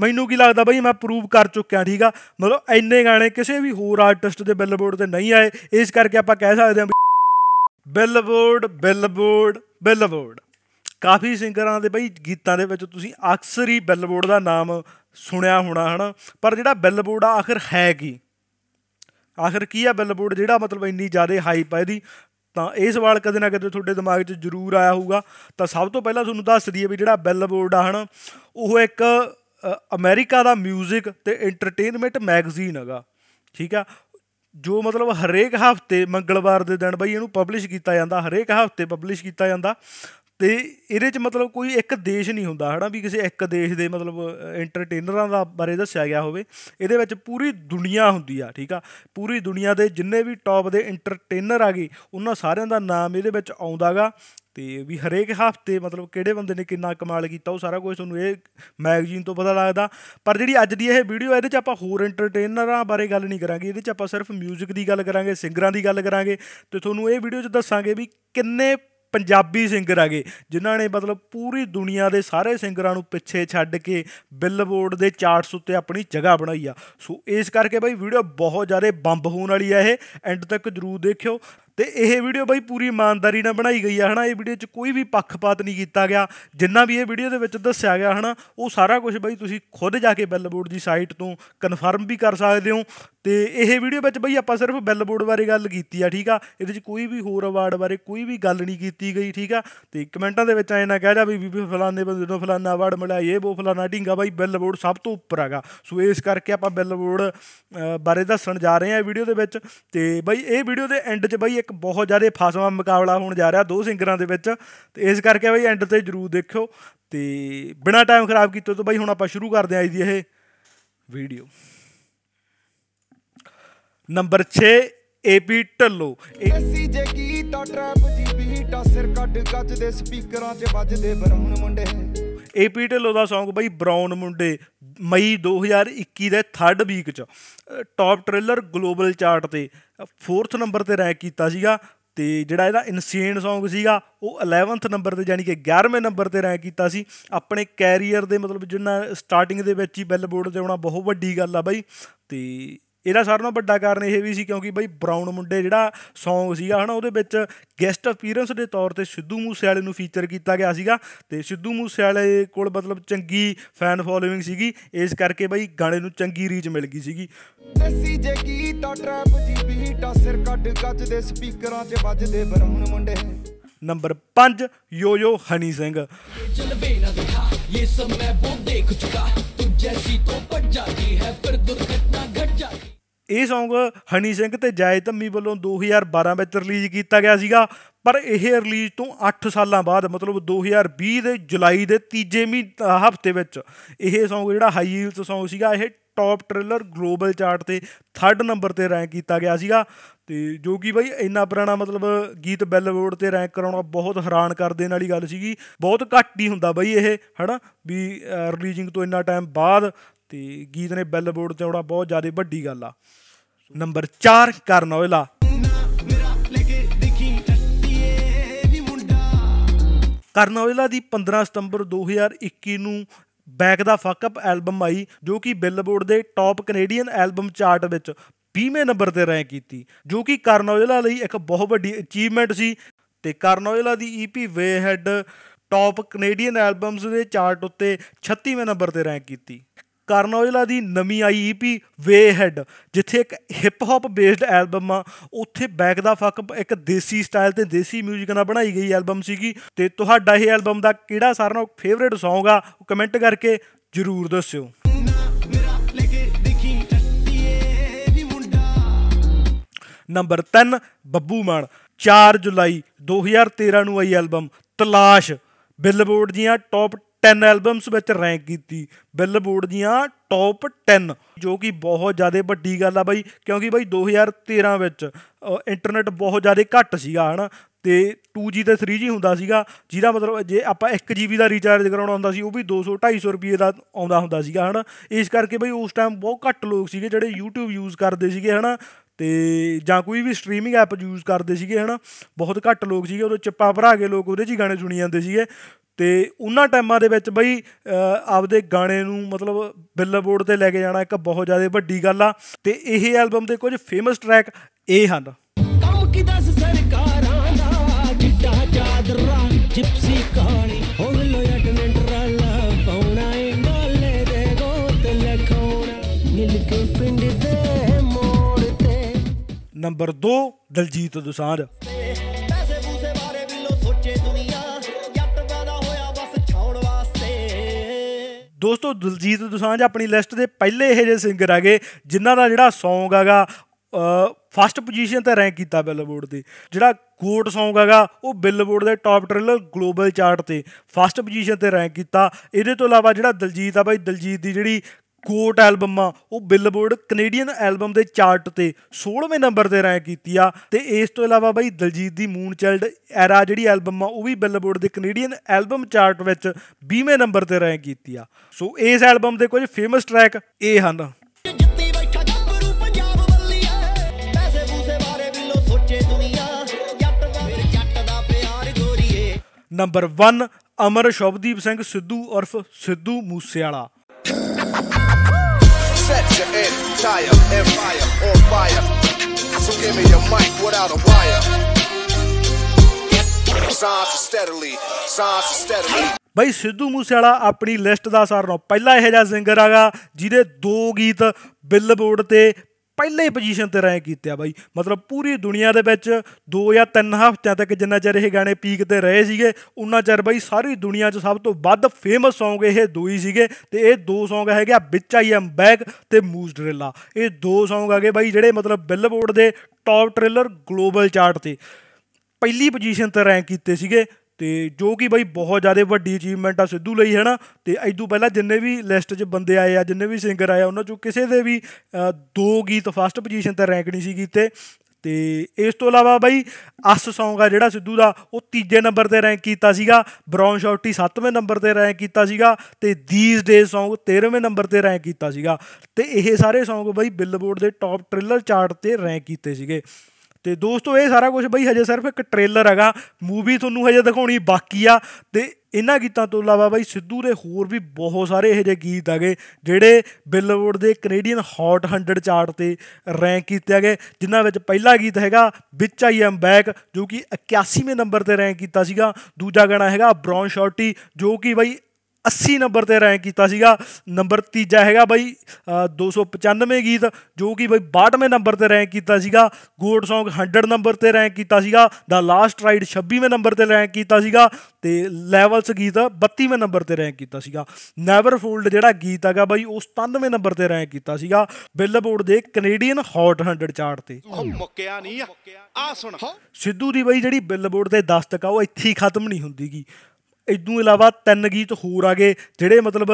ਮੈਨੂੰ ਕੀ ਲੱਗਦਾ ਬਈ ਮੈਂ ਪ੍ਰੂਵ ਕਰ ਚੁੱਕਿਆ ਠੀਕ ਆ ਮਤਲਬ ਐਨੇ ਗਾਣੇ ਕਿਸੇ ਵੀ ਹੋਰ ਆਰਟਿਸਟ ਦੇ ਬਿਲਬੋਰਡ ਤੇ ਨਹੀਂ ਆਏ ਇਸ ਕਰਕੇ ਆਪਾਂ ਕਹਿ ਸਕਦੇ ਹਾਂ ਬਿਲਬੋਰਡ ਬਿਲਬੋਰਡ ਬਿਲਬੋਰਡ ਕਾਫੀ ਸਿੰਗਰਾਂ ਦੇ ਬਈ ਗੀਤਾਂ ਦੇ ਵਿੱਚ ਤੁਸੀਂ ਅਕਸਰ ਹੀ ਬਿਲਬੋਰਡ ਦਾ ਨਾਮ ਸੁਣਿਆ ਹੋਣਾ ਹਨ ਪਰ ਜਿਹੜਾ ਬਿਲਬੋਰਡ ਆ ਆਖਰ ਹੈ ਕੀ ਆਖਰ ਕੀ ਆ ਬਿਲਬੋਰਡ ਜਿਹੜਾ ਮਤਲਬ ਇੰਨੀ ਜ਼ਿਆਦਾ ਹਾਈਪ ਹੈ ਇਹਦੀ ਤਾਂ ਇਹ ਸਵਾਲ ਕਦੇ ਨਾ ਕਦੇ ਤੁਹਾਡੇ ਦਿਮਾਗ 'ਚ ਜ਼ਰੂਰ ਆਇਆ ਹੋਊਗਾ ਤਾਂ ਸਭ ਤੋਂ ਪਹਿਲਾਂ ਤੁਹਾਨੂੰ ਦੱਸ ਦਈਏ ਵੀ ਜਿਹੜਾ ਬਿਲਬੋਰਡ ਆ ਹਨ ਉਹ ਇੱਕ ਅਮਰੀਕਾ ਦਾ 뮤직 ਤੇ ਐਂਟਰਟੇਨਮੈਂਟ ਮੈਗਜ਼ੀਨ ਹੈਗਾ ਠੀਕ ਆ ਜੋ ਮਤਲਬ ਹਰੇਕ ਹਫਤੇ ਮੰਗਲਵਾਰ ਦੇ ਦਿਨ ਬਈ ਇਹਨੂੰ ਪਬਲਿਸ਼ ਕੀਤਾ ਜਾਂਦਾ ਹਰੇਕ ਹਫਤੇ ਪਬਲਿਸ਼ ਕੀਤਾ ਜਾਂਦਾ ਤੇ ਇਹਦੇ ਚ ਮਤਲਬ ਕੋਈ ਇੱਕ ਦੇਸ਼ ਨਹੀਂ ਹੁੰਦਾ ਹਨਾ ਵੀ ਕਿਸੇ ਇੱਕ ਦੇਸ਼ ਦੇ ਮਤਲਬ ਐਂਟਰਟੇਨਰਾਂ ਦਾ ਬਾਰੇ ਦੱਸਿਆ ਗਿਆ ਹੋਵੇ ਇਹਦੇ ਵਿੱਚ ਪੂਰੀ ਦੁਨੀਆ ਹੁੰਦੀ ਆ ਠੀਕ ਆ ਪੂਰੀ ਦੁਨੀਆ ਦੇ ਜਿੰਨੇ ਵੀ ਟੌਪ ਦੇ ਐਂਟਰਟੇਨਰ ਆ ਗਏ ਉਹਨਾਂ ਸਾਰਿਆਂ ਦਾ ਨਾਮ ਇਹਦੇ ਵਿੱਚ ਆਉਂਦਾਗਾ ਤੇ ਵੀ ਹਰੇਕ ਹਫਤੇ ਮਤਲਬ ਕਿਹੜੇ ਬੰਦੇ ਨੇ ਕਿੰਨਾ ਕਮਾਲ ਕੀਤਾ ਉਹ ਸਾਰਾ ਕੁਝ ਤੁਹਾਨੂੰ ਇਹ ਮੈਗਜ਼ੀਨ ਤੋਂ ਪਤਾ ਲੱਗਦਾ ਪਰ ਜਿਹੜੀ ਅੱਜ ਦੀ ਇਹ ਵੀਡੀਓ ਇਹਦੇ 'ਚ ਆਪਾਂ ਹੋਰ ਐਂਟਰਟੇਨਰਾਂ ਬਾਰੇ ਗੱਲ ਨਹੀਂ ਕਰਾਂਗੇ ਇਹਦੇ 'ਚ ਆਪਾਂ ਸਿਰਫ 뮤직 ਦੀ ਗੱਲ ਕਰਾਂਗੇ ਸਿੰਗਰਾਂ ਦੀ ਗੱਲ ਕਰਾਂਗੇ ਤੇ ਤੁਹਾਨੂੰ ਇਹ ਵੀਡੀਓ 'ਚ ਦੱਸਾਂਗੇ ਵੀ ਕਿੰਨੇ ਪੰਜਾਬੀ ਸਿੰਗਰ ਆਗੇ ਜਿਨ੍ਹਾਂ ਨੇ ਮਤਲਬ ਪੂਰੀ ਦੁਨੀਆ ਦੇ ਸਾਰੇ ਸਿੰਗਰਾਂ ਨੂੰ ਪਿੱਛੇ ਛੱਡ ਕੇ ਬਿਲਬੋਰਡ ਦੇ ਚਾਰਟਸ ਉੱਤੇ ਆਪਣੀ ਜਗ੍ਹਾ ਬਣਾਈ ਆ ਸੋ ਇਸ ਕਰਕੇ ਬਾਈ ਵੀਡੀਓ ਬਹੁਤ ਜ਼ਿਆਦਾ ਬੰਬ ਹੋਣ ਵਾਲੀ ਆ ਇਹ ਐਂਡ ਤੱਕ ਜਰੂਰ ਦੇਖਿਓ ਤੇ ਇਹ ਵੀਡੀਓ ਬਾਈ ਪੂਰੀ ਇਮਾਨਦਾਰੀ ਨਾਲ ਬਣਾਈ ਗਈ ਆ ਹਨਾ ਇਹ ਵੀਡੀਓ 'ਚ ਕੋਈ ਵੀ ਪੱਖਪਾਤ ਨਹੀਂ ਕੀਤਾ ਗਿਆ ਜਿੰਨਾ ਵੀ ਇਹ ਵੀਡੀਓ ਦੇ ਵਿੱਚ ਦੱਸਿਆ ਗਿਆ ਹਨਾ ਉਹ ਸਾਰਾ ਕੁਝ ਬਾਈ ਤੁਸੀਂ ਖੁਦ ਜਾ ਕੇ ਬੈਲਬੋਰਡ ਦੀ ਸਾਈਟ ਤੋਂ ਕਨਫਰਮ ਵੀ ਕਰ ਸਕਦੇ ਹੋ ਤੇ ਇਹ ਵੀਡੀਓ ਵਿੱਚ ਬਈ ਆਪਾਂ ਸਿਰਫ ਬੈਲਬੋਰਡ ਬਾਰੇ ਗੱਲ ਕੀਤੀ ਆ ਠੀਕ ਆ ਇਹਦੇ ਵਿੱਚ ਕੋਈ ਵੀ ਹੋਰ ਅਵਾਰਡ ਬਾਰੇ ਕੋਈ ਵੀ ਗੱਲ ਨਹੀਂ ਕੀਤੀ ਗਈ ਠੀਕ ਆ ਤੇ ਕਮੈਂਟਾਂ ਦੇ ਵਿੱਚ ਐ ਨਾ ਕਹਿ ਜਾ ਵੀ ਬੀਬੀ ਦੇ ਬੰਦੇ ਨੂੰ ਫਲਾਣਾ ਅਵਾਰਡ ਮਿਲਿਆ ਇਹ ਉਹ ਫਲਾਣਾ ਢਿੰਗਾ ਬਾਈ ਬੈਲਬੋਰਡ ਸਭ ਤੋਂ ਉੱਪਰ ਹੈਗਾ ਸੋ ਇਸ ਕਰਕੇ ਆਪਾਂ ਬੈਲਬੋਰਡ ਬਾਰੇ ਦੱਸਣ ਜਾ ਰਹੇ ਆ ਵੀਡੀਓ ਦੇ ਵਿੱਚ ਤੇ ਬਈ ਇਹ ਵੀਡੀਓ ਦੇ ਐਂਡ 'ਚ ਬਈ ਇੱਕ ਬਹੁਤ ਜ਼ਿਆਦਾ ਫਾਸਵਾ ਮੁਕਾਬਲਾ ਹੋਣ ਜਾ ਰਿਹਾ ਦੋ ਸਿੰਗਰਾਂ ਦੇ ਵਿੱਚ ਤੇ ਇਸ ਕਰਕੇ ਬਈ ਐਂਡ ਤੇ ਜਰੂਰ ਦੇਖਿਓ ਤੇ ਬਿਨਾ ਟਾਈਮ ਖਰਾਬ ਕੀਤੇ ਤੋਂ ਬਈ ਹੁਣ ਆਪਾਂ ਸ਼ੁਰੂ ਕਰਦੇ ਆਂ ਜੀ ਇਹ ਵੀਡੀਓ ਨੰਬਰ 6 ਏਪੀ ਢੱਲੋ ਏਸੀ ਜੇ ਗੀਤ ਟਰੈਪ ਸਿਰ ਕੱਢ ਗੱਜ ਦੇ ਸਪੀਕਰਾਂ 'ਚ ਵੱਜਦੇ ਬਰਾਉਨ ਮੁੰਡੇ ਏਪੀ ਢਿੱਲੋਂ ਦਾ Song ਬਈ ਬਰਾਉਨ ਮੁੰਡੇ ਮਈ 2021 ਦੇ 3rd ਵੀਕ 'ਚ ਟੌਪ ਟ੍ਰੇਲਰ ਗਲੋਬਲ ਚਾਰਟ ਤੇ 4th ਨੰਬਰ ਤੇ ਰੈਂਕ ਕੀਤਾ ਸੀਗਾ ਤੇ ਜਿਹੜਾ ਇਹਦਾ ਇਨਸੇਨ Song ਸੀਗਾ ਉਹ 11th ਨੰਬਰ ਤੇ ਯਾਨੀ ਕਿ 11ਵੇਂ ਨੰਬਰ ਤੇ ਰੈਂਕ ਕੀਤਾ ਸੀ ਆਪਣੇ ਕੈਰੀਅਰ ਦੇ ਮਤਲਬ ਜਿੰਨਾ ਸਟਾਰਟਿੰਗ ਦੇ ਵਿੱਚ ਹੀ ਬਿਲਬੋਰਡ ਤੇ ਆਉਣਾ ਬਹੁਤ ਵੱਡੀ ਗੱਲ ਆ ਬਾਈ ਤੇ ਇਹਦਾ ਸਾਰਿਆਂ ਨਾਲੋਂ ਵੱਡਾ ਕਾਰਨ ਇਹ ਵੀ ਸੀ ਕਿਉਂਕਿ ਬਈ ਬਰਾਊਨ ਮੁੰਡੇ ਜਿਹੜਾ Song ਸੀਗਾ ਹਨਾ ਉਹਦੇ ਵਿੱਚ ਗੈਸਟ ਅਪੀਅਰੈਂਸ ਦੇ ਤੌਰ ਤੇ ਸਿੱਧੂ ਮੂਸੇਵਾਲੇ ਨੂੰ ਫੀਚਰ ਕੀਤਾ ਗਿਆ ਸੀਗਾ ਤੇ ਸਿੱਧੂ ਮੂਸੇਵਾਲੇ ਕੋਲ ਮਤਲਬ ਚੰਗੀ ਫੈਨ ਫੋਲੋਇੰਗ ਸੀਗੀ ਇਸ ਕਰਕੇ ਬਈ ਗਾਣੇ ਨੂੰ ਚੰਗੀ ਰੀਚ ਮਿਲ ਗਈ ਸੀਗੀ ਦੇਸੀ ਜੇ ਕੀ ਤਾਂ ਟਰੈਪ ਜੀ ਬੀਟਾ ਸਿਰ ਕੱਢ ਗੱਜ ਦੇ ਸਪੀਕਰਾਂ ਤੇ ਵੱਜਦੇ ਬ੍ਰਾਊਨ ਮੁੰਡੇ ਨੰਬਰ 5 ਯੋਯੋ ਹਨੀ ਸਿੰਘ ਨਾ ਦਿਖਾ ਇਹ ਸਭ ਮੈਂ ਬਹੁਤ ਦੇਖ ਚੁਕਾ ਤੂੰ ਜੈਸੀ ਤੋਂ ਪੜ ਹੈ ਫਿਰ ਦੁਰ ਇਹ Song ਹਨੀ ਸਿੰਘ ਤੇ ਜਾਇ ਧੰਮੀ ਵੱਲੋਂ 2012 ਵਿੱਚ ਰਿਲੀਜ਼ ਕੀਤਾ ਗਿਆ ਸੀਗਾ ਪਰ ਇਹ ਰਿਲੀਜ਼ ਤੋਂ 8 ਸਾਲਾਂ ਬਾਅਦ ਮਤਲਬ 2020 ਦੇ ਜੁਲਾਈ ਦੇ ਤੀਜੇ ਮਹੀਨੇ ਹਫਤੇ ਵਿੱਚ ਇਹ Song ਜਿਹੜਾ ਹਾਈ ਹੀਲਸ Song ਸੀਗਾ ਇਹ ਟੌਪ ਟ੍ਰੇਲਰ ਗਲੋਬਲ ਚਾਰਟ ਤੇ 3rd ਨੰਬਰ ਤੇ ਰੈਂਕ ਕੀਤਾ ਗਿਆ ਸੀਗਾ ਤੇ ਜੋ ਕਿ ਬਾਈ ਇੰਨਾ ਪੁਰਾਣਾ ਮਤਲਬ ਗੀਤ ਬੈਲਬੋਰਡ ਤੇ ਰੈਂਕ ਕਰਾਉਣਾ ਬਹੁਤ ਹੈਰਾਨ ਕਰ ਦੇਣ ਵਾਲੀ ਗੱਲ ਸੀਗੀ ਬਹੁਤ ਘੱਟ ਹੀ ਹੁੰਦਾ ਬਾਈ ਇਹ ਹਨਾ ਵੀ ਰਿਲੀਜ਼ਿੰਗ ਤੋਂ ਇੰਨਾ ਟਾਈਮ ਬਾਅਦ ਤੇ ਗੀਤ ਨੇ ਬੈਲਬੋਰਡ ਤੇ ਆਉਣਾ ਬਹੁਤ ਜ਼ਿਆਦਾ ਵੱਡੀ ਗੱਲ ਆ ਨੰਬਰ 4 ਕਰਨ ਔਜਲਾ ਕਰਨ ਔਜਲਾ ਦੀ 15 ਸਤੰਬਰ 2021 ਨੂੰ ਬੈਕ ਦਾ ਫੱਕ ਅਪ ਐਲਬਮ ਆਈ ਜੋ ਕਿ ਬਿਲਬੋਰਡ ਦੇ ਟਾਪ ਕੈਨੇਡੀਅਨ ਐਲਬਮ ਚਾਰਟ ਵਿੱਚ 20ਵੇਂ ਨੰਬਰ ਤੇ ਰੈਂਕ ਕੀਤੀ ਜੋ ਕਿ ਕਰਨ ਔਜਲਾ ਲਈ ਇੱਕ ਬਹੁਤ ਵੱਡੀ ਅਚੀਵਮੈਂਟ ਸੀ ਤੇ ਕਰਨ ਔਜਲਾ ਦੀ EP way ahead top Canadian albums ਦੇ ਚਾਰਟ ਉੱਤੇ 36ਵੇਂ ਨੰਬਰ ਤੇ ਰੈਂਕ ਕੀਤੀ ਕਰਨ ਔਜਲਾ ਦੀ ਨਵੀਂ ਆਈ ਈਪੀ ਵੇ ਹੈਡ ਜਿੱਥੇ ਇੱਕ ਹਿਪ ਹੌਪ ਬੇਸਡ ਐਲਬਮ ਆ ਉੱਥੇ ਬੈਕ ਦਾ ਫੱਕ ਇੱਕ ਦੇਸੀ ਸਟਾਈਲ ਤੇ ਦੇਸੀ 뮤직 ਨਾਲ ਬਣਾਈ ਗਈ ਐਲਬਮ ਸੀਗੀ ਤੇ ਤੁਹਾਡਾ ਇਹ ਐਲਬਮ ਦਾ ਕਿਹੜਾ ਸਾਰਿਆਂ ਨਾਲੋਂ ਫੇਵਰੇਟ Song ਆ ਕਮੈਂਟ ਕਰਕੇ ਜਰੂਰ ਦੱਸਿਓ ਨੰਬਰ 3 ਬੱਬੂ ਮਾਨ 4 ਜੁਲਾਈ 2013 ਨੂੰ ਆਈ ਐਲਬਮ ਤਲਾਸ਼ ਬਿਲਬੋਰਡ ਦੀਆਂ ਟੌਪ 10 ਐਲਬਮਸ ਵਿੱਚ ਰੈਂਕ ਕੀਤੀ ਬਿਲਬੋਰਡ ਦੀਆਂ ਟੌਪ 10 ਜੋ ਕਿ ਬਹੁਤ ਜ਼ਿਆਦਾ ਵੱਡੀ ਗੱਲ ਆ ਬਾਈ ਕਿਉਂਕਿ ਬਾਈ 2013 ਵਿੱਚ ਇੰਟਰਨੈਟ ਬਹੁਤ ਜ਼ਿਆਦਾ ਘੱਟ ਸੀਗਾ ਹਨ ਤੇ 2G ਤੇ 3G ਹੁੰਦਾ ਸੀਗਾ ਜਿਹਦਾ ਮਤਲਬ ਜੇ ਆਪਾਂ 1GB ਦਾ ਰੀਚਾਰਜ ਕਰਾਉਣਾ ਹੁੰਦਾ ਸੀ ਉਹ ਵੀ 200 250 ਰੁਪਏ ਦਾ ਆਉਂਦਾ ਹੁੰਦਾ ਸੀਗਾ ਹਨ ਇਸ ਕਰਕੇ ਬਾਈ ਉਸ ਟਾਈਮ ਬਹੁਤ ਘੱਟ ਲੋਕ ਸੀਗੇ ਜਿਹੜੇ YouTube ਯੂਜ਼ ਕਰਦੇ ਸੀਗੇ ਹਨ ਤੇ ਜਾਂ ਕੋਈ ਵੀ ਸਟ੍ਰੀਮਿੰਗ ਐਪ ਯੂਜ਼ ਕਰਦੇ ਸੀਗੇ ਹਨ ਬਹੁਤ ਘੱਟ ਲੋਕ ਸੀਗੇ ਉਹਦੇ ਚੱਪਾ ਭਰਾ ਕੇ ਲੋਕ ਉਹਦੇ 'ਚ ਹੀ ਗਾਣੇ ਸੁਣੀ ਜਾਂਦੇ ਸੀਗੇ ਤੇ ਉਹਨਾਂ ਟਾਈਮਾਂ ਦੇ ਵਿੱਚ ਬਈ ਆਪਦੇ ਗਾਣੇ ਨੂੰ ਮਤਲਬ ਬਿਲਬੋਰਡ ਤੇ ਲੈ ਕੇ ਜਾਣਾ ਇੱਕ ਬਹੁਤ ਜ਼ਿਆਦਾ ਵੱਡੀ ਗੱਲ ਆ ਤੇ ਇਹ ਐਲਬਮ ਦੇ ਕੁਝ ਫੇਮਸ ਟਰੈਕ ਇਹ ਹਨ ਕੰਮ ਕੀ ਦੱਸ ਸਰਕਾਰਾਂ ਦਾ ਜਿੱਟਾ ਚਾਦਰਾ ਜਿਪਸੀ ਕਹਾਣੀ ਹੁਣ ਲੋਇਆ ਟਨੈਂਟਰਾ ਰਾਲਾ ਪਾਉਣਾ ਏ ਗੋਲੇ ਦੇ ਗੋਤ ਲਖਾਉਣਾ ਮਿਲ ਕੇ ਪਿੰਡ ਦੇ ਮੋੜ ਤੇ ਨੰਬਰ 2 ਦਲਜੀਤ ਦੁਸਾਂਝ ਦੋਸਤੋ ਦਲਜੀਤ ਦੁਸਾਂਝ ਆਪਣੀ ਲਿਸਟ ਦੇ ਪਹਿਲੇ ਇਹ ਜੇ ਸਿੰਗਰ ਆਗੇ ਜਿਨ੍ਹਾਂ ਦਾ ਜਿਹੜਾ Song ਹੈਗਾ ਫਸਟ ਪੋਜੀਸ਼ਨ ਤੇ ਰੈਂਕ ਕੀਤਾ ਬਿਲਬੋਰਡ ਤੇ ਜਿਹੜਾ ਕੋਟ Song ਹੈਗਾ ਉਹ ਬਿਲਬੋਰਡ ਦੇ ਟਾਪ ਟ੍ਰਿਲਰ ਗਲੋਬਲ ਚਾਰਟ ਤੇ ਫਸਟ ਪੋਜੀਸ਼ਨ ਤੇ ਰੈਂਕ ਕੀਤਾ ਇਹਦੇ ਤੋਂ ਇਲਾਵਾ ਜਿਹੜਾ ਦਲਜੀਤ ਆ ਬਾਈ ਦਲਜੀਤ ਦੀ ਜਿਹੜੀ ਕੋਟ ਐਲਬਮ ਆ ਉਹ ਬਿਲਬੋਰਡ ਕੈਨੇਡੀਅਨ ਐਲਬਮ ਦੇ ਚਾਰਟ ਤੇ 16ਵੇਂ ਨੰਬਰ ਤੇ ਰੈਂਕ ਕੀਤੀ ਆ ਤੇ ਇਸ ਤੋਂ ਇਲਾਵਾ ਬਾਈ ਦਲਜੀਤ ਦੀ ਮੂਨ ਚਾਈਲਡ ਐਰਾ ਜਿਹੜੀ ਐਲਬਮ ਆ ਉਹ ਵੀ ਬਿਲਬੋਰਡ ਦੇ ਕੈਨੇਡੀਅਨ ਐਲਬਮ ਚਾਰਟ ਵਿੱਚ 20ਵੇਂ ਨੰਬਰ ਤੇ ਰੈਂਕ ਕੀਤੀ ਆ ਸੋ ਇਸ ਐਲਬਮ ਦੇ ਕੁਝ ਫੇਮਸ ਟਰੈਕ ਇਹ ਹਨ ਨੰਬਰ 1 ਅਮਰ ਸ਼ਬਦੀਪ ਸਿੰਘ ਸਿੱਧੂ ਉਰਫ Sidhu Moosewala set your entire empire on fire. So give me your mic without a wire. Signs steadily, signs steadily. ਬਈ ਸਿੱਧੂ ਮੂਸੇਵਾਲਾ ਆਪਣੀ ਲਿਸਟ ਦਾ ਸਾਰ ਨੂੰ ਪਹਿਲਾ ਇਹ ਜਿਹਾ ਸਿੰਗਰ ਆਗਾ ਜਿਹਦੇ ਦੋ ਗੀਤ ਬਿਲਬੋਰਡ ਤੇ ਪਹਿਲੇ ਪੋਜੀਸ਼ਨ ਤੇ ਰੈਂਕ ਕੀਤਾ ਬਾਈ ਮਤਲਬ ਪੂਰੀ ਦੁਨੀਆ ਦੇ ਵਿੱਚ 2 ਜਾਂ 3 ਹਫ਼ਤਿਆਂ ਤੱਕ ਜਿੰਨਾ ਚਿਰ ਇਹ ਗਾਣੇ ਪੀਕ ਤੇ ਰਹੇ ਸੀਗੇ ਉਨਾ ਚਿਰ ਬਾਈ ਸਾਰੀ ਦੁਨੀਆ 'ਚ ਸਭ ਤੋਂ ਵੱਧ ਫੇਮਸ Song ਇਹ ਦੋ ਹੀ ਸੀਗੇ ਤੇ ਇਹ ਦੋ Song ਹੈਗੇ ਆ ਵਿੱਚ ਆਈ ਐਮ ਬੈਕ ਤੇ ਮੂਸ ਡਰੇਲਾ ਇਹ ਦੋ Song ਆਗੇ ਬਾਈ ਜਿਹੜੇ ਮਤਲਬ ਬਿਲਬੋਰਡ ਦੇ ਟੌਪ ਟ੍ਰੇਲਰ ਗਲੋਬਲ ਚਾਰਟ ਤੇ ਪਹਿਲੀ ਪੋਜੀਸ਼ਨ ਤੇ ਰੈਂਕ ਕੀਤੇ ਸੀਗੇ ਤੇ ਜੋ ਕਿ ਬਈ ਬਹੁਤ ਜ਼ਿਆਦਾ ਵੱਡੀ ਅਚੀਵਮੈਂਟ ਆ ਸਿੱਧੂ ਲਈ ਹੈ ਨਾ ਤੇ ਐਦੋਂ ਪਹਿਲਾਂ ਜਿੰਨੇ ਵੀ ਲਿਸਟ 'ਚ ਬੰਦੇ ਆਏ ਆ ਜਿੰਨੇ ਵੀ ਸਿੰਗਰ ਆਏ ਆ ਉਹਨਾਂ 'ਚੋਂ ਕਿਸੇ ਦੇ ਵੀ ਦੋ ਗੀਤ ਫਸਟ ਪੋਜੀਸ਼ਨ ਤੇ ਰੈਂਕ ਨਹੀਂ ਸੀ ਕੀਤੇ ਤੇ ਇਸ ਤੋਂ ਇਲਾਵਾ ਬਾਈ ਅਸ ਸੌਂਗ ਆ ਜਿਹੜਾ ਸਿੱਧੂ ਦਾ ਉਹ ਤੀਜੇ ਨੰਬਰ ਤੇ ਰੈਂਕ ਕੀਤਾ ਸੀਗਾ ਬ੍ਰਾਊਨ ਸ਼ਾਰਟੀ 7ਵੇਂ ਨੰਬਰ ਤੇ ਰੈਂਕ ਕੀਤਾ ਸੀਗਾ ਤੇ ਥੀਸ ਡੇ ਸੌਂਗ 13ਵੇਂ ਨੰਬਰ ਤੇ ਰੈਂਕ ਕੀਤਾ ਸੀਗਾ ਤੇ ਇਹ ਸਾਰੇ ਸੌਂਗ ਬਾਈ ਬਿਲਬੋਰਡ ਦੇ ਟੌਪ ਟ੍ਰਿਲਰ ਚਾਰਟ ਤੇ ਰੈਂਕ ਕੀਤੇ ਸੀਗੇ ਤੇ ਦੋਸਤੋ ਇਹ ਸਾਰਾ ਕੁਝ ਬਈ ਹਜੇ ਸਿਰਫ ਇੱਕ ਟ੍ਰੇਲਰ ਹੈਗਾ ਮੂਵੀ ਤੁਹਾਨੂੰ ਹਜੇ ਦਿਖਾਉਣੀ ਬਾਕੀ ਆ ਤੇ ਇਹਨਾਂ ਗੀਤਾਂ ਤੋਂ ਇਲਾਵਾ ਬਾਈ ਸਿੱਧੂ ਦੇ ਹੋਰ ਵੀ ਬਹੁਤ ਸਾਰੇ ਇਹੋ ਜਿਹੇ ਗੀਤ ਆਗੇ ਜਿਹੜੇ ਬਿਲਬੋਰਡ ਦੇ ਕੈਨੇਡੀਅਨ ਹੌਟ 100 ਚਾਰਟ ਤੇ ਰੈਂਕ ਕੀਤੇ ਆਗੇ ਜਿਨ੍ਹਾਂ ਵਿੱਚ ਪਹਿਲਾ ਗੀਤ ਹੈਗਾ ਵਿਚ ਆਈ ਐਮ ਬੈਕ ਜੋ ਕਿ 81ਵੇਂ ਨੰਬਰ ਤੇ ਰੈਂਕ ਕੀਤਾ ਸੀਗਾ ਦੂਜਾ ਗਾਣਾ ਹੈਗਾ ਬ੍ਰੌਨ ਸ਼ਾਰਟੀ ਜੋ ਕਿ ਬਾਈ 80 ਨੰਬਰ ਤੇ ਰੈਂਕ ਕੀਤਾ ਸੀਗਾ ਨੰਬਰ ਤੀਜਾ ਹੈਗਾ ਬਾਈ 295 ਗੀਤ ਜੋ ਕਿ ਬਾਈ 62ਵੇਂ ਨੰਬਰ ਤੇ ਰੈਂਕ ਕੀਤਾ ਸੀਗਾ ਗੋਡ Song 100 ਨੰਬਰ ਤੇ ਰੈਂਕ ਕੀਤਾ ਸੀਗਾ ਦਾ ਲਾਸਟ ਰਾਈਡ 26ਵੇਂ ਨੰਬਰ ਤੇ ਰੈਂਕ ਕੀਤਾ ਸੀਗਾ ਤੇ ਲੈਵਲਸ ਗੀਤ 32ਵੇਂ ਨੰਬਰ ਤੇ ਰੈਂਕ ਕੀਤਾ ਸੀਗਾ ਨੈਵਰ ਫੋਲਡ ਜਿਹੜਾ ਗੀਤ ਹੈਗਾ ਬਾਈ ਉਹ 97ਵੇਂ ਨੰਬਰ ਤੇ ਰੈਂਕ ਕੀਤਾ ਸੀਗਾ ਬਿਲਬੋਰਡ ਦੇ ਕੈਨੇਡੀਅਨ ਹੌਟ 100 ਚਾਰਟ ਤੇ ਮੁੱਕਿਆ ਨਹੀਂ ਆ ਸੁਣ ਸਿੱਧੂ ਦੀ ਬਾਈ ਜਿਹੜੀ ਬਿਲਬੋਰਡ ਤੇ ਦਸਤਕ ਆ ਉਹ ਇੱਥੇ ਹੀ ਖਤਮ ਨਹੀਂ ਹੁੰਦੀਗੀ ਇਦੋਂ ਇਲਾਵਾ ਤਿੰਨ ਗੀਤ ਹੋਰ ਆਗੇ ਜਿਹੜੇ ਮਤਲਬ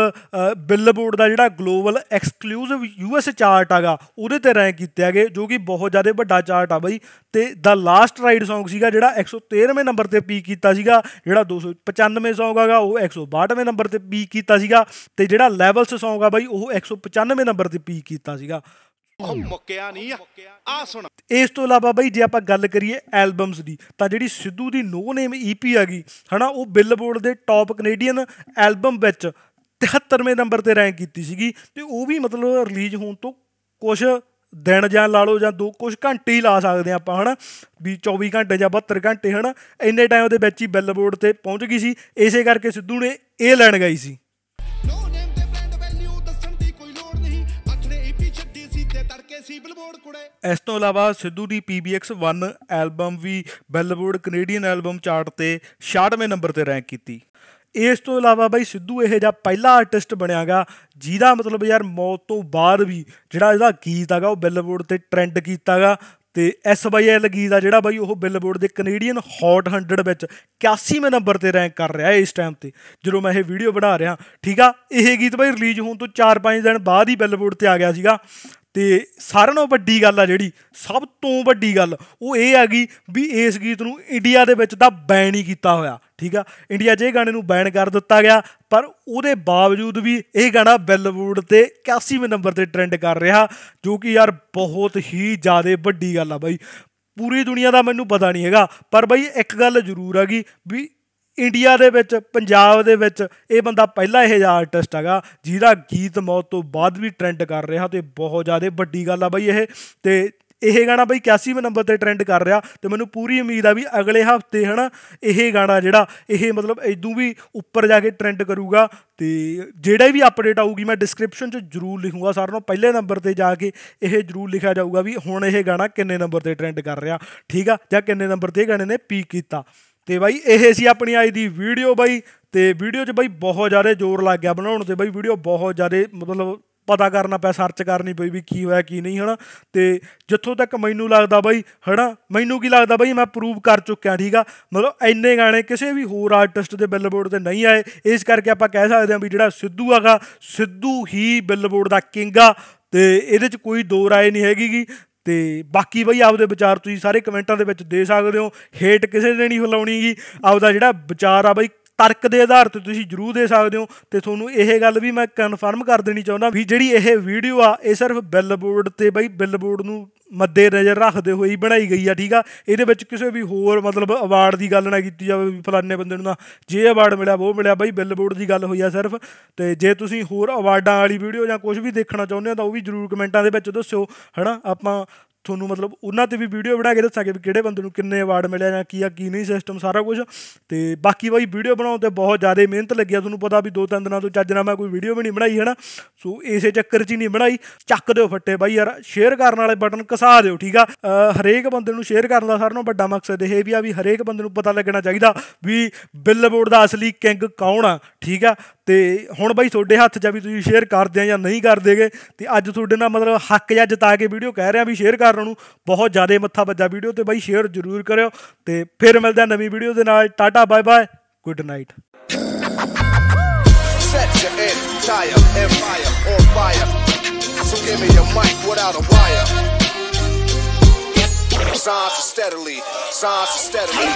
ਬਿਲਬੋਰਡ ਦਾ ਜਿਹੜਾ ਗਲੋਬਲ ਐਕਸਕਲੂਸਿਵ ਯੂਐਸ ਚਾਰਟ ਆਗਾ ਉਹਦੇ ਤੇ ਰੈਂਕ ਕੀਤੇ ਆਗੇ ਜੋ ਕਿ ਬਹੁਤ ਜ਼ਿਆਦਾ ਵੱਡਾ ਚਾਰਟ ਆ ਬਈ ਤੇ ਦਾ ਲਾਸਟ ਰਾਈਡ Song ਸੀਗਾ ਜਿਹੜਾ 113ਵੇਂ ਨੰਬਰ ਤੇ ਪੀਕ ਕੀਤਾ ਸੀਗਾ ਜਿਹੜਾ 295 Song ਆਗਾ ਉਹ 162ਵੇਂ ਨੰਬਰ ਤੇ ਪੀਕ ਕੀਤਾ ਸੀਗਾ ਤੇ ਜਿਹੜਾ ਲੈਵਲਸ Song ਆ ਬਈ ਉਹ 195 ਨੰਬਰ ਤੇ ਪੀਕ ਕੀਤਾ ਸੀਗਾ ਉਹ ਮੁੱਕਿਆ ਨਹੀਂ ਆ ਸੁਣ ਇਸ ਤੋਂ ਇਲਾਵਾ ਬਈ ਜੇ ਆਪਾਂ ਗੱਲ ਕਰੀਏ ਐਲਬਮਸ ਦੀ ਤਾਂ ਜਿਹੜੀ ਸਿੱਧੂ ਦੀ ਨੋ ਨੇਮ ਈਪੀ e ਆ ਗਈ ਹਨਾ ਉਹ ਬਿਲਬੋਰਡ ਦੇ ਟੌਪ ਕੈਨੇਡੀਅਨ ਐਲਬਮ ਵਿੱਚ 73ਵੇਂ ਨੰਬਰ ਤੇ ਰੈਂਕ ਕੀਤੀ ਸੀਗੀ ਤੇ ਉਹ ਵੀ ਮਤਲਬ ਰਿਲੀਜ਼ ਹੋਣ ਤੋਂ ਕੁਝ ਦਿਨ ਜਾਂ ਲਾ ਲਓ ਜਾਂ ਦੋ ਕੁਝ ਘੰਟੇ ਹੀ ਲਾ ਸਕਦੇ ਆਪਾਂ ਹਨਾ ਵੀ 24 ਘੰਟੇ ਜਾਂ 72 ਘੰਟੇ ਹਨਾ ਇੰਨੇ ਟਾਈਮ ਦੇ ਵਿੱਚ ਹੀ ਬਿਲਬੋਰਡ ਤੇ ਪਹੁੰਚ ਗਈ ਸੀ ਇਸੇ ਕਰਕੇ ਸਿੱਧੂ ਨੇ ਇਹ ਲੈਣ ਗਈ ਸੀ ਬਿਲਬੋਰਡ ਕੁੜੇ ਇਸ ਤੋਂ ਇਲਾਵਾ ਸਿੱਧੂ ਦੀ PBX 1 ਐਲਬਮ ਵੀ ਬਿਲਬੋਰਡ ਕੈਨੇਡੀਅਨ ਐਲਬਮ ਚਾਰਟ ਤੇ 66ਵੇਂ ਨੰਬਰ ਤੇ ਰੈਂਕ ਕੀਤੀ ਇਸ ਤੋਂ ਇਲਾਵਾ ਬਾਈ ਸਿੱਧੂ ਇਹ ਜਿਹਾ ਪਹਿਲਾ ਆਰਟਿਸਟ ਬਣਿਆਗਾ ਜਿਹਦਾ ਮਤਲਬ ਯਾਰ ਮੌਤ ਤੋਂ ਬਾਅਦ ਵੀ ਜਿਹੜਾ ਇਹਦਾ ਗੀਤ ਹੈਗਾ ਉਹ ਬਿਲਬੋਰਡ ਤੇ ਟ੍ਰੈਂਡ ਕੀਤਾਗਾ ਤੇ SYL ਗੀਤ ਆ ਜਿਹੜਾ ਬਾਈ ਉਹ ਬਿਲਬੋਰਡ ਦੇ ਕੈਨੇਡੀਅਨ ਹੌਟ 100 ਵਿੱਚ 81ਵੇਂ ਨੰਬਰ ਤੇ ਰੈਂਕ ਕਰ ਰਿਹਾ ਹੈ ਇਸ ਟਾਈਮ ਤੇ ਜਦੋਂ ਮੈਂ ਇਹ ਵੀਡੀਓ ਬਣਾ ਰਿਹਾ ਠੀਕ ਆ ਇਹ ਗੀਤ ਬਾਈ ਰਿਲੀਜ਼ ਹੋਣ ਤੋਂ 4-5 ਦਿਨ ਬਾਅਦ ਹੀ ਬਿਲਬੋਰਡ ਤੇ ਆ ਗਿਆ ਸੀਗਾ ਤੇ ਸਾਰਿਆਂ ਨਾਲੋਂ ਵੱਡੀ ਗੱਲ ਆ ਜਿਹੜੀ ਸਭ ਤੋਂ ਵੱਡੀ ਗੱਲ ਉਹ ਇਹ ਆ ਗਈ ਵੀ ਇਸ ਗੀਤ ਨੂੰ ਇੰਡੀਆ ਦੇ ਵਿੱਚ ਤਾਂ ਬੈਨ ਹੀ ਕੀਤਾ ਹੋਇਆ ਠੀਕ ਆ ਇੰਡੀਆ 'ਚ ਇਹ ਗਾਣੇ ਨੂੰ ਬੈਨ ਕਰ ਦਿੱਤਾ ਗਿਆ ਪਰ ਉਹਦੇ ਬਾਵਜੂਦ ਵੀ ਇਹ ਗਾਣਾ ਬਿਲਬੋਰਡ ਤੇ 81ਵੇਂ ਨੰਬਰ ਤੇ ਟ੍ਰੈਂਡ ਕਰ ਰਿਹਾ ਜੋ ਕਿ ਯਾਰ ਬਹੁਤ ਹੀ ਜ਼ਿਆਦਾ ਵੱਡੀ ਗੱਲ ਆ ਬਾਈ ਪੂਰੀ ਦੁਨੀਆ ਦਾ ਮੈਨੂੰ ਪਤਾ ਨਹੀਂ ਹੈਗਾ ਪਰ ਬਾਈ ਇੱਕ ਗੱਲ ਜ਼ਰੂਰ ਆ ਗਈ ਵੀ ਇੰਡੀਆ ਦੇ ਵਿੱਚ ਪੰਜਾਬ ਦੇ ਵਿੱਚ ਇਹ ਬੰਦਾ ਪਹਿਲਾ ਇਹ ਜਿਹਾ ਆਰਟਿਸਟ ਹੈਗਾ ਜਿਹਦਾ ਗੀਤ ਮੌਤ ਤੋਂ ਬਾਅਦ ਵੀ ਟ੍ਰੈਂਡ ਕਰ ਰਿਹਾ ਤੇ ਬਹੁਤ ਜ਼ਿਆਦਾ ਵੱਡੀ ਗੱਲ ਆ ਬਾਈ ਇਹ ਤੇ ਇਹ ਗਾਣਾ ਬਈ 81ਵੇਂ ਨੰਬਰ ਤੇ ਟ੍ਰੈਂਡ ਕਰ ਰਿਹਾ ਤੇ ਮੈਨੂੰ ਪੂਰੀ ਉਮੀਦ ਆ ਵੀ ਅਗਲੇ ਹਫਤੇ ਹਨਾ ਇਹ ਗਾਣਾ ਜਿਹੜਾ ਇਹ ਮਤਲਬ ਇਦੋਂ ਵੀ ਉੱਪਰ ਜਾ ਕੇ ਟ੍ਰੈਂਡ ਕਰੂਗਾ ਤੇ ਜਿਹੜਾ ਵੀ ਅਪਡੇਟ ਆਊਗੀ ਮੈਂ ਡਿਸਕ੍ਰਿਪਸ਼ਨ 'ਚ ਜ਼ਰੂਰ ਲਿਖੂਗਾ ਸਾਰਿਆਂ ਨੂੰ ਪਹਿਲੇ ਨੰਬਰ ਤੇ ਜਾ ਕੇ ਇਹ ਜ਼ਰੂਰ ਲਿਖਿਆ ਜਾਊਗਾ ਵੀ ਹੁਣ ਇਹ ਗਾਣਾ ਕਿੰਨੇ ਨੰਬਰ ਤੇ ਟ੍ਰੈਂਡ ਕਰ ਰਿਹਾ ਠੀਕ ਆ ਜਾਂ ਕਿੰਨੇ ਨੰਬਰ ਤੇ ਇਹ ਗਾਣੇ ਨੇ ਪੀਕ ਕੀਤਾ ਤੇ ਬਾਈ ਇਹ ਸੀ ਆਪਣੀ ਅੱਜ ਦੀ ਵੀਡੀਓ ਬਾਈ ਤੇ ਵੀਡੀਓ 'ਚ ਬਾਈ ਬਹੁਤ ਜ਼ਿਆਦਾ ਜ਼ੋਰ ਲੱਗ ਗਿਆ ਬਣਾਉਣ ਤੇ ਬਾਈ ਵੀਡੀਓ ਬਹੁਤ ਜ਼ਿਆਦਾ ਮਤਲਬ ਪਤਾ ਕਰਨਾ ਪਿਆ ਸਰਚ ਕਰਨੀ ਪਈ ਵੀ ਕੀ ਹੋਇਆ ਕੀ ਨਹੀਂ ਹਨਾ ਤੇ ਜਿੱਥੋਂ ਤੱਕ ਮੈਨੂੰ ਲੱਗਦਾ ਬਾਈ ਹਨਾ ਮੈਨੂੰ ਕੀ ਲੱਗਦਾ ਬਾਈ ਮੈਂ ਪ੍ਰੂਵ ਕਰ ਚੁੱਕਿਆ ਠੀਕ ਆ ਮਤਲਬ ਐਨੇ ਗਾਣੇ ਕਿਸੇ ਵੀ ਹੋਰ ਆਰਟਿਸਟ ਦੇ ਬਿਲਬੋਰਡ ਤੇ ਨਹੀਂ ਆਏ ਇਸ ਕਰਕੇ ਆਪਾਂ ਕਹਿ ਸਕਦੇ ਹਾਂ ਵੀ ਜਿਹੜਾ ਸਿੱਧੂ ਹੈਗਾ ਸਿੱਧੂ ਹੀ ਬਿਲਬੋਰਡ ਦਾ ਕਿੰਗ ਆ ਤੇ ਇਹਦੇ 'ਚ ਕੋਈ ਦੋ ਰਾਏ ਨਹੀਂ ਹੈਗੀ ਤੇ ਬਾਕੀ ਬਈ ਆਪਦੇ ਵਿਚਾਰ ਤੁਸੀਂ ਸਾਰੇ ਕਮੈਂਟਾਂ ਦੇ ਵਿੱਚ ਦੇ ਸਕਦੇ ਹੋ ਹੇਟ ਕਿਸੇ ਨੇ ਨਹੀਂ ਹਲਾਉਣੀਗੀ ਆਪਦਾ ਜਿਹੜਾ ਵਿਚਾਰ ਆ ਬਈ ਤਰਕ ਦੇ ਆਧਾਰ ਤੇ ਤੁਸੀਂ ਜਰੂਰ ਦੇ ਸਕਦੇ ਹੋ ਤੇ ਤੁਹਾਨੂੰ ਇਹ ਗੱਲ ਵੀ ਮੈਂ ਕਨਫਰਮ ਕਰ ਦੇਣੀ ਚਾਹੁੰਦਾ ਵੀ ਜਿਹੜੀ ਇਹ ਵੀਡੀਓ ਆ ਇਹ ਸਿਰਫ ਬਿਲਬੋਰਡ ਤੇ ਬਈ ਬਿਲਬੋਰਡ ਨੂੰ ਮੱਦੇ ਨਜ਼ਰ ਰੱਖਦੇ ਹੋਏ ਹੀ ਬਣਾਈ ਗਈ ਆ ਠੀਕ ਆ ਇਹਦੇ ਵਿੱਚ ਕਿਸੇ ਵੀ ਹੋਰ ਮਤਲਬ ਅਵਾਰਡ ਦੀ ਗੱਲ ਨਾ ਕੀਤੀ ਜਾਵੇ ਵੀ ਫਲਾਣੇ ਬੰਦੇ ਨੂੰ ਨਾ ਜੇ ਅਵਾਰਡ ਮਿਲਿਆ ਉਹ ਮਿਲਿਆ ਬਾਈ ਬਿਲਬੋਰਡ ਦੀ ਗੱਲ ਹੋਈ ਆ ਸਿਰਫ ਤੇ ਜੇ ਤੁਸੀਂ ਹੋਰ ਅਵਾਰਡਾਂ ਵਾਲੀ ਵੀਡੀਓ ਜਾਂ ਕੁਝ ਵੀ ਦੇਖਣਾ ਚਾਹੁੰਦੇ ਹੋ ਤਾਂ ਉਹ ਵੀ ਜਰੂਰ ਕਮੈਂਟਾਂ ਦੇ ਵਿੱਚ ਦੱਸਿਓ ਹਨਾ ਆਪਾਂ ਤੁਹਾਨੂੰ ਮਤਲਬ ਉਹਨਾਂ ਤੇ ਵੀ ਵੀਡੀਓ ਬਣਾ ਕੇ ਦੱਸਾਂਗੇ ਵੀ ਕਿਹੜੇ ਬੰਦੇ ਨੂੰ ਕਿੰਨੇ ਅਵਾਰਡ ਮਿਲਿਆ ਜਾਂ ਕੀ ਆ ਕੀ ਨਹੀਂ ਸਿਸਟਮ ਸਾਰਾ ਕੁਝ ਤੇ ਬਾਕੀ ਬਾਈ ਵੀਡੀਓ ਬਣਾਉਣ ਤੇ ਬਹੁਤ ਜ਼ਿਆਦਾ ਮਿਹਨਤ ਲੱਗੀ ਆ ਤੁਹਾਨੂੰ ਪਤਾ ਵੀ ਦੋ ਤਿੰਨ ਦਿਨਾਂ ਤੋਂ ਚੱਜ ਨਾਲ ਮੈਂ ਕੋਈ ਵੀਡੀਓ ਵੀ ਨਹੀਂ ਬਣਾਈ ਹੈ ਨਾ ਸੋ ਇਸੇ ਚੱਕਰ 'ਚ ਹੀ ਨਹੀਂ ਬਣਾਈ ਚੱਕ ਦਿਓ ਫੱਟੇ ਬਾਈ ਯਾਰ ਸ਼ੇਅਰ ਕਰਨ ਵਾਲੇ ਬਟਨ ਕਸਾ ਦਿਓ ਠੀਕ ਆ ਹਰੇਕ ਬੰਦੇ ਨੂੰ ਸ਼ੇਅਰ ਕਰਨ ਦਾ ਸਾਰਿਆਂ ਨਾਲੋਂ ਵੱਡਾ ਮਕਸਦ ਇਹ ਵੀ ਆ ਵੀ ਹਰੇਕ ਬੰਦੇ ਨੂੰ ਪਤਾ ਲੱਗਣਾ ਚਾਹੀਦਾ ਵੀ ਬਿਲਬੋਰਡ ਦਾ ਅਸਲੀ ਕਿੰਗ ਕੌਣ ਆ ਠੀਕ ਆ ਤੇ ਹੁਣ ਬਾਈ ਤੁਹਾਡੇ ਹੱਥ 'ਚ ਆ ਵੀ ਤੁਸੀਂ ਸ਼ੇਅਰ ਕਰਦੇ ਆ ਜਾਂ ਨਹੀਂ ਕਰਦੇਗੇ ਤੇ ਅੱਜ ਤੁਹਾਡੇ ਨਾਲ ਮਤਲਬ ਹੱਕ ਜਾਂ ਜਤਾ ਕੇ ਵੀਡੀਓ ਕਹਿ ਰਿਹਾ ਵੀ ਸ਼ੇਅਰ ਕਰਨ ਨੂੰ ਬਹੁਤ ਜ਼ਿਆਦਾ ਮੱਥਾ ਵੱਜਾ ਵੀਡੀਓ ਤੇ ਬਾਈ ਸ਼ੇਅਰ ਜ਼ਰੂਰ ਕਰਿਓ ਤੇ ਫਿਰ ਮਿਲਦੇ ਆ ਨਵੀਂ ਵੀਡੀਓ ਦੇ ਨਾਲ tata bye bye good night Set steadily, signs steadily.